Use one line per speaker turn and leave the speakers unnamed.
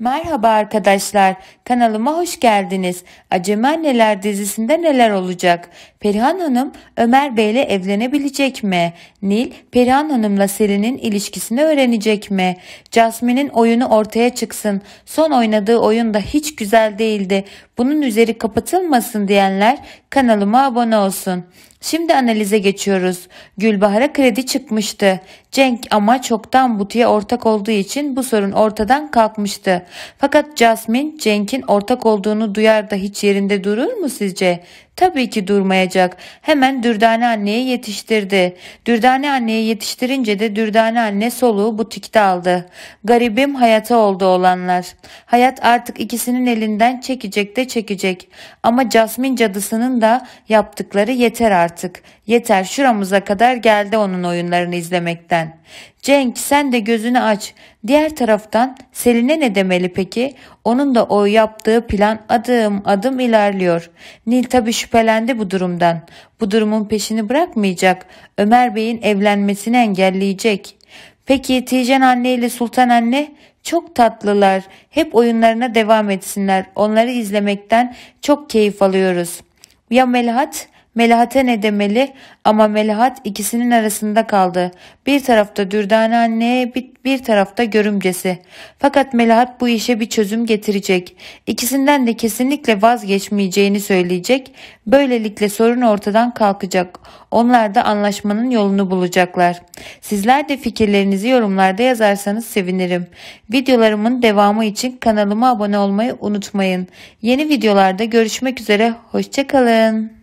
Merhaba arkadaşlar, kanalıma hoş geldiniz. Acemi Anneler dizisinde neler olacak? Perihan Hanım Ömer Bey ile evlenebilecek mi? Nil, Perihan Hanım'la Selin'in ilişkisini öğrenecek mi? Jasmine'in oyunu ortaya çıksın. Son oynadığı oyun da hiç güzel değildi. Bunun üzeri kapatılmasın diyenler kanalıma abone olsun. Şimdi analize geçiyoruz. Gülbahar'a kredi çıkmıştı. Cenk ama çoktan Butu'ya ortak olduğu için bu sorun ortadan kalkmıştı. Fakat Jasmine Cenk'in ortak olduğunu duyar da hiç yerinde durur mu sizce? Tabii ki durmayacak. Hemen Dürdane anneye yetiştirdi. Dürdane anneye yetiştirince de Dürdane anne soluğu butikte aldı. Garibim hayata oldu olanlar. Hayat artık ikisinin elinden çekecek de çekecek. Ama Jasmine cadısının da yaptıkları yeter artık. Yeter şuramıza kadar geldi onun oyunlarını izlemekten. Cenk sen de gözünü aç. Diğer taraftan Selin'e ne demeli peki? Onun da o yaptığı plan adım adım ilerliyor. Nil tabii şüphe şüphelendi bu durumdan. Bu durumun peşini bırakmayacak, Ömer Bey'in evlenmesini engelleyecek. Peki Tijen anne ile Sultan anne çok tatlılar. Hep oyunlarına devam etsinler. Onları izlemekten çok keyif alıyoruz. Ya Melahat? Melahat'e ne demeli ama Melahat ikisinin arasında kaldı. Bir tarafta Dürdane anne bir, tarafta görümcesi. Fakat Melahat bu işe bir çözüm getirecek. İkisinden de kesinlikle vazgeçmeyeceğini söyleyecek. Böylelikle sorun ortadan kalkacak. Onlar da anlaşmanın yolunu bulacaklar. Sizler de fikirlerinizi yorumlarda yazarsanız sevinirim. Videolarımın devamı için kanalıma abone olmayı unutmayın. Yeni videolarda görüşmek üzere. Hoşçakalın.